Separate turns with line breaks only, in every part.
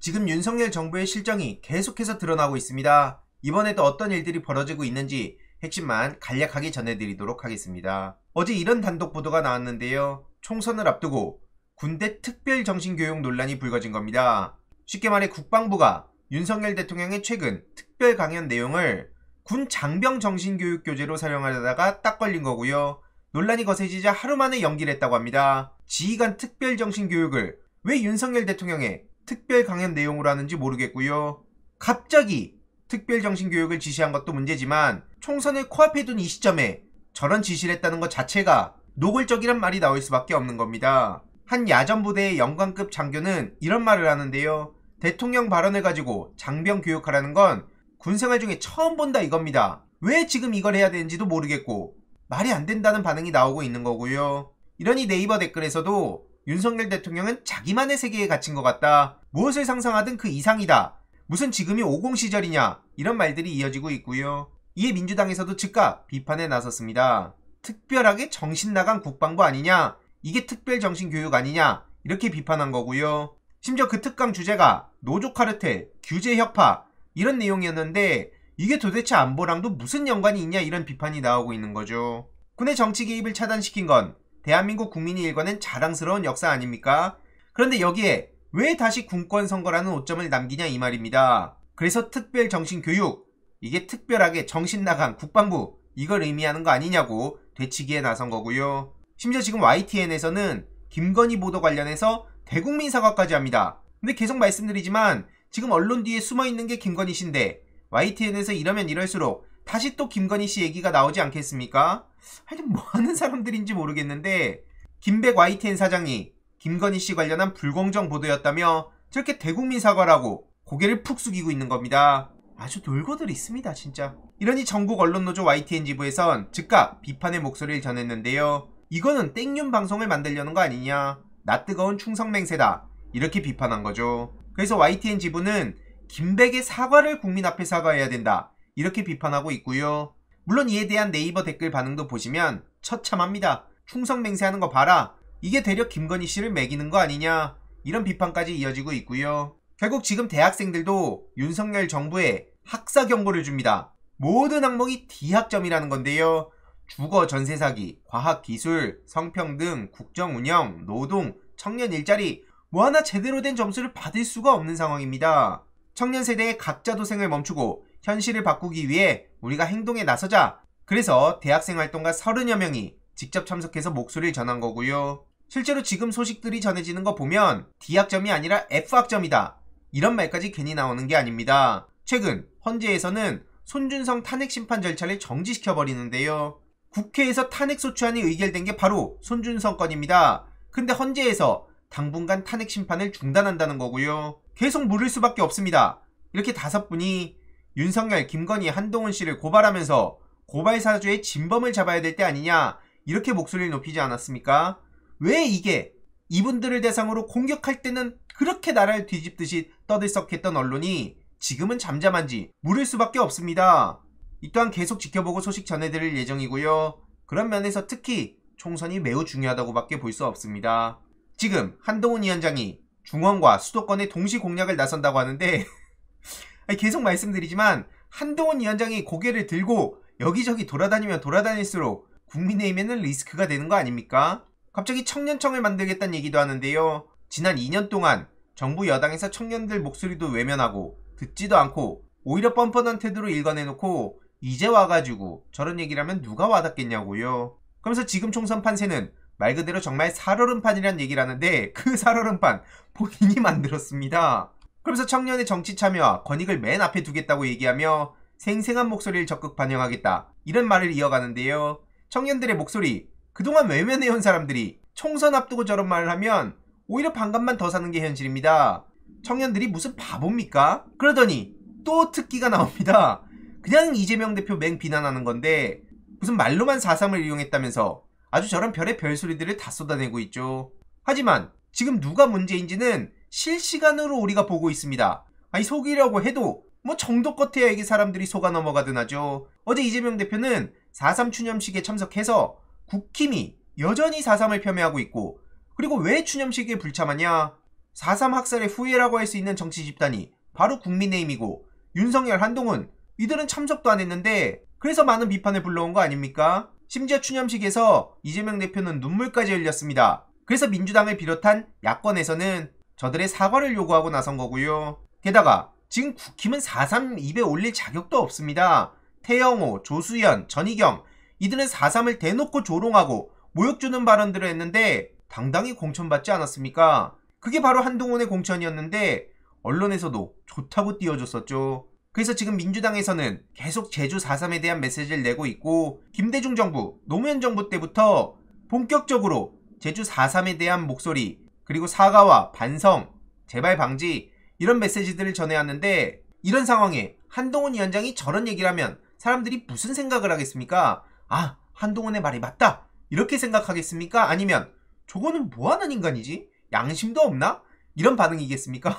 지금 윤석열 정부의 실정이 계속해서 드러나고 있습니다. 이번에도 어떤 일들이 벌어지고 있는지 핵심만 간략하게 전해드리도록 하겠습니다. 어제 이런 단독 보도가 나왔는데요. 총선을 앞두고 군대 특별 정신교육 논란이 불거진 겁니다. 쉽게 말해 국방부가 윤석열 대통령의 최근 특별 강연 내용을 군 장병 정신교육 교재로 사용하다가딱 걸린 거고요. 논란이 거세지자 하루 만에 연기를 했다고 합니다. 지휘관 특별 정신교육을 왜 윤석열 대통령의 특별 강연 내용으로 하는지 모르겠고요. 갑자기 특별 정신교육을 지시한 것도 문제지만 총선을 코앞에 둔 이 시점에 저런 지시를 했다는 것 자체가 노골적이란 말이 나올 수밖에 없는 겁니다. 한 야전부대의 영관급 장교는 이런 말을 하는데요. 대통령 발언을 가지고 장병 교육하라는 건 군생활 중에 처음 본다 이겁니다. 왜 지금 이걸 해야 되는지도 모르겠고 말이 안 된다는 반응이 나오고 있는 거고요. 이러니 네이버 댓글에서도 윤석열 대통령은 자기만의 세계에 갇힌 것 같다. 무엇을 상상하든 그 이상이다. 무슨 지금이 5공 시절이냐 이런 말들이 이어지고 있고요. 이에 민주당에서도 즉각 비판에 나섰습니다. 특별하게 정신 나간 국방부 아니냐 이게 특별 정신 교육 아니냐 이렇게 비판한 거고요. 심지어 그 특강 주제가 노조 카르텔, 규제 협파 이런 내용이었는데 이게 도대체 안보랑도 무슨 연관이 있냐 이런 비판이 나오고 있는 거죠. 군의 정치 개입을 차단시킨 건 대한민국 국민이 일궈낸 자랑스러운 역사 아닙니까? 그런데 여기에 왜 다시 군권 선거라는 오점을 남기냐 이 말입니다. 그래서 특별 정신 교육 이게 특별하게 정신 나간 국방부 이걸 의미하는 거 아니냐고 되치기에 나선 거고요. 심지어 지금 YTN에서는 김건희 보도 관련해서 대국민 사과까지 합니다. 근데 계속 말씀드리지만 지금 언론 뒤에 숨어 있는 게 김건희 신데 YTN에서 이러면 이럴수록 다시 또 김건희 씨 얘기가 나오지 않겠습니까? 하여튼 뭐 하는 사람들인지 모르겠는데 김백 YTN 사장이 김건희 씨 관련한 불공정 보도였다며 저렇게 대국민 사과라고 고개를 푹 숙이고 있는 겁니다. 아주 놀고들 있습니다, 진짜. 이러니 전국 언론노조 YTN 지부에선 즉각 비판의 목소리를 전했는데요. 이거는 땡윤 방송을 만들려는 거 아니냐. 나 뜨거운 충성맹세다. 이렇게 비판한 거죠. 그래서 YTN 지부는 김백의 사과를 국민 앞에 사과해야 된다. 이렇게 비판하고 있고요. 물론 이에 대한 네이버 댓글 반응도 보시면 처참합니다. 충성 맹세하는 거 봐라. 이게 대략 김건희 씨를 매기는 거 아니냐. 이런 비판까지 이어지고 있고요. 결국 지금 대학생들도 윤석열 정부에 학사 경고를 줍니다. 모든 항목이 D학점이라는 건데요. 주거 전세 사기, 과학 기술, 성평등, 국정 운영, 노동, 청년 일자리 뭐 하나 제대로 된 점수를 받을 수가 없는 상황입니다. 청년 세대의 각자 도생을 멈추고 현실을 바꾸기 위해 우리가 행동에 나서자. 그래서 대학생 활동가 30여 명이 직접 참석해서 목소리를 전한 거고요. 실제로 지금 소식들이 전해지는 거 보면 D학점이 아니라 F학점이다. 이런 말까지 괜히 나오는 게 아닙니다. 최근 헌재에서는 손준성 탄핵 심판 절차를 정지시켜 버리는데요. 국회에서 탄핵 소추안이 의결된 게 바로 손준성 건입니다. 근데 헌재에서 당분간 탄핵 심판을 중단한다는 거고요. 계속 물을 수밖에 없습니다. 이렇게 다섯 분이 윤석열, 김건희, 한동훈 씨를 고발하면서 고발사주의 진범을 잡아야 될 때 아니냐 이렇게 목소리를 높이지 않았습니까? 왜 이게 이분들을 대상으로 공격할 때는 그렇게 나라를 뒤집듯이 떠들썩했던 언론이 지금은 잠잠한지 물을 수밖에 없습니다. 이 또한 계속 지켜보고 소식 전해드릴 예정이고요. 그런 면에서 특히 총선이 매우 중요하다고밖에 볼 수 없습니다. 지금 한동훈 위원장이 중원과 수도권의 동시 공략을 나선다고 하는데 계속 말씀드리지만 한동훈 위원장이 고개를 들고 여기저기 돌아다니면 돌아다닐수록 국민의힘에는 리스크가 되는 거 아닙니까? 갑자기 청년청을 만들겠다는 얘기도 하는데요. 지난 2년 동안 정부 여당에서 청년들 목소리도 외면하고 듣지도 않고 오히려 뻔뻔한 태도로 읽어내놓고 이제 와가지고 저런 얘기라면 누가 와닿겠냐고요. 그러면서 지금 총선 판세는 말 그대로 정말 살얼음판이란 얘기를 하는데 그 살얼음판 본인이 만들었습니다. 그러면서 청년의 정치 참여와 권익을 맨 앞에 두겠다고 얘기하며 생생한 목소리를 적극 반영하겠다. 이런 말을 이어가는데요. 청년들의 목소리, 그동안 외면해온 사람들이 총선 앞두고 저런 말을 하면 오히려 반감만 더 사는 게 현실입니다. 청년들이 무슨 바보입니까? 그러더니 또 특기가 나옵니다. 그냥 이재명 대표 맹 비난하는 건데 무슨 말로만 사상을 이용했다면서 아주 저런 별의 별소리들을 다 쏟아내고 있죠. 하지만 지금 누가 문제인지는 실시간으로 우리가 보고 있습니다. 아니 속이려고 해도 뭐 정도껏 해야 이게 사람들이 속아 넘어가든 하죠. 어제 이재명 대표는 4.3 추념식에 참석해서 국힘이 여전히 4.3을 폄훼하고 있고 그리고 왜 추념식에 불참하냐? 4.3 학살의 후예라고 할 수 있는 정치 집단이 바로 국민의힘이고 윤석열, 한동훈 이들은 참석도 안 했는데 그래서 많은 비판을 불러온 거 아닙니까? 심지어 추념식에서 이재명 대표는 눈물까지 흘렸습니다. 그래서 민주당을 비롯한 야권에서는 저들의 사과를 요구하고 나선 거고요. 게다가 지금 국힘은 432에 올릴 자격도 없습니다. 태영호, 조수연, 전희경 이들은 43을 대놓고 조롱하고 모욕주는 발언들을 했는데 당당히 공천받지 않았습니까? 그게 바로 한동훈의 공천이었는데 언론에서도 좋다고 띄워줬었죠. 그래서 지금 민주당에서는 계속 제주 4.3에 대한 메시지를 내고 있고 김대중 정부, 노무현 정부 때부터 본격적으로 제주 4.3에 대한 목소리, 그리고 사과와 반성, 재발 방지 이런 메시지들을 전해왔는데 이런 상황에 한동훈 위원장이 저런 얘기를 하면 사람들이 무슨 생각을 하겠습니까? 아, 한동훈의 말이 맞다. 이렇게 생각하겠습니까? 아니면 저거는 뭐하는 인간이지? 양심도 없나? 이런 반응이겠습니까?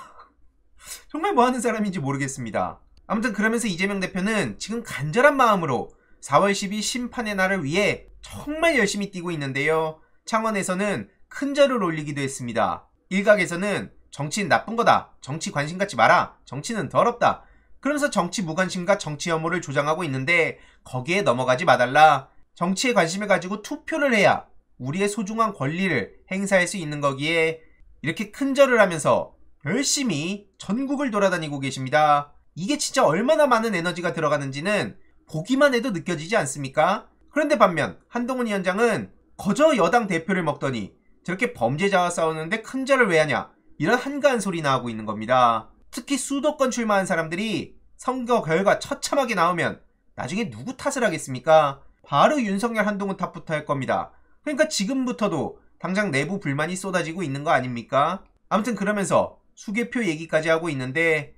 정말 뭐하는 사람인지 모르겠습니다. 아무튼 그러면서 이재명 대표는 지금 간절한 마음으로 4월 12 심판의 날을 위해 정말 열심히 뛰고 있는데요. 창원에서는 큰 절을 올리기도 했습니다. 일각에서는 정치인 나쁜 거다. 정치 관심 갖지 마라. 정치는 더럽다. 그러면서 정치 무관심과 정치 혐오를 조장하고 있는데 거기에 넘어가지 마달라. 정치에 관심을 가지고 투표를 해야 우리의 소중한 권리를 행사할 수 있는 거기에 이렇게 큰 절을 하면서 열심히 전국을 돌아다니고 계십니다. 이게 진짜 얼마나 많은 에너지가 들어가는지는 보기만 해도 느껴지지 않습니까? 그런데 반면 한동훈 위원장은 거저 여당 대표를 먹더니 저렇게 범죄자와 싸우는데 큰 죄를 왜 하냐 이런 한가한 소리나 하고 있는 겁니다. 특히 수도권 출마한 사람들이 선거 결과 처참하게 나오면 나중에 누구 탓을 하겠습니까? 바로 윤석열 한동훈 탓부터 할 겁니다. 그러니까 지금부터도 당장 내부 불만이 쏟아지고 있는 거 아닙니까? 아무튼 그러면서 수개표 얘기까지 하고 있는데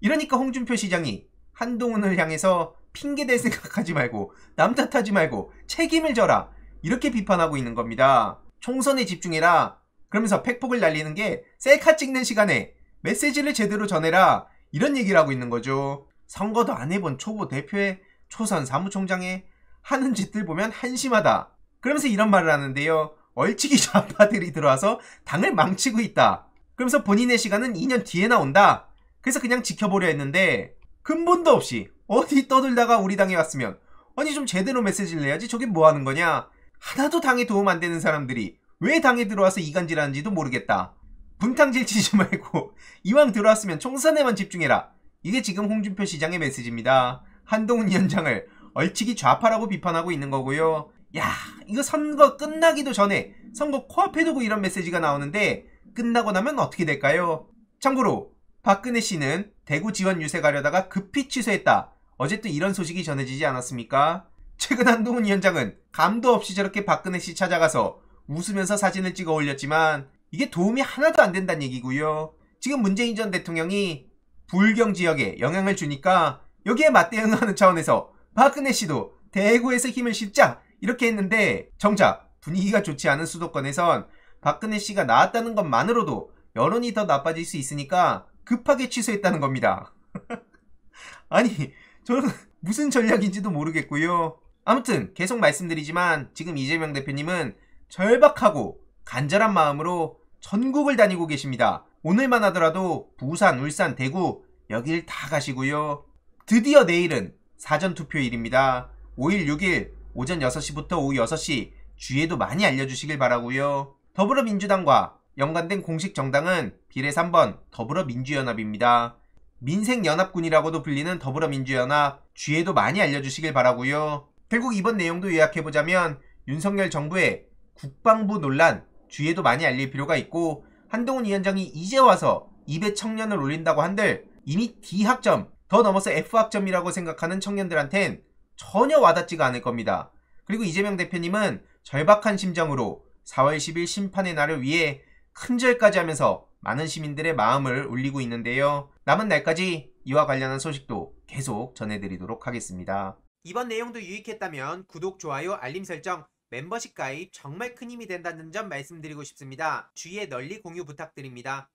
이러니까 홍준표 시장이 한동훈을 향해서 핑계 댈 생각하지 말고 남 탓하지 말고 책임을 져라 이렇게 비판하고 있는 겁니다. 총선에 집중해라. 그러면서 팩폭을 날리는 게 셀카 찍는 시간에 메시지를 제대로 전해라. 이런 얘기를 하고 있는 거죠. 선거도 안 해본 초보 대표의 초선 사무총장의 하는 짓들 보면 한심하다. 그러면서 이런 말을 하는데요. 얼치기 좌파들이 들어와서 당을 망치고 있다. 그러면서 본인의 시간은 2년 뒤에 나온다. 그래서 그냥 지켜보려 했는데 근본도 없이 어디 떠들다가 우리 당에 왔으면 아니 좀 제대로 메시지를 내야지 저게 뭐 하는 거냐 하나도 당에 도움 안 되는 사람들이 왜 당에 들어와서 이간질하는지도 모르겠다. 분탕질 치지 말고 이왕 들어왔으면 총선에만 집중해라. 이게 지금 홍준표 시장의 메시지입니다. 한동훈 위원장을 얼치기 좌파라고 비판하고 있는 거고요. 야 이거 선거 끝나기도 전에 선거 코앞에 두고 이런 메시지가 나오는데 끝나고 나면 어떻게 될까요? 참고로 박근혜 씨는 대구 지원 유세 가려다가 급히 취소했다. 어제 또 이런 소식이 전해지지 않았습니까? 최근 한동훈 위원장은 감도 없이 저렇게 박근혜 씨 찾아가서 웃으면서 사진을 찍어 올렸지만 이게 도움이 하나도 안 된다는 얘기고요. 지금 문재인 전 대통령이 불경 지역에 영향을 주니까 여기에 맞대응하는 차원에서 박근혜 씨도 대구에서 힘을 싣자 이렇게 했는데 정작 분위기가 좋지 않은 수도권에선 박근혜 씨가 나왔다는 것만으로도 여론이 더 나빠질 수 있으니까 급하게 취소했다는 겁니다. 아니 저는 무슨 전략인지도 모르겠고요. 아무튼 계속 말씀드리지만 지금 이재명 대표님은 절박하고 간절한 마음으로 전국을 다니고 계십니다. 오늘만 하더라도 부산, 울산, 대구 여길 다 가시고요. 드디어 내일은 사전투표일입니다. 5일 6일 오전 6시부터 오후 6시 주에도 많이 알려주시길 바라고요. 더불어민주당과 연관된 공식 정당은 비례 3번 더불어민주연합입니다. 민생연합군이라고도 불리는 더불어민주연합 주에도 많이 알려주시길 바라고요. 결국 이번 내용도 요약해보자면 윤석열 정부의 국방부 논란 주위에도 많이 알릴 필요가 있고 한동훈 위원장이 이제 와서 입에 청년을 올린다고 한들 이미 D학점 더 넘어서 F학점이라고 생각하는 청년들한텐 전혀 와닿지가 않을 겁니다. 그리고 이재명 대표님은 절박한 심정으로 4월 10일 심판의 날을 위해 큰절까지 하면서 많은 시민들의 마음을 울리고 있는데요. 남은 날까지 이와 관련한 소식도 계속 전해드리도록 하겠습니다. 이번 내용도 유익했다면 구독, 좋아요, 알림 설정, 멤버십 가입 정말 큰 힘이 된다는 점 말씀드리고 싶습니다. 주위에 널리 공유 부탁드립니다.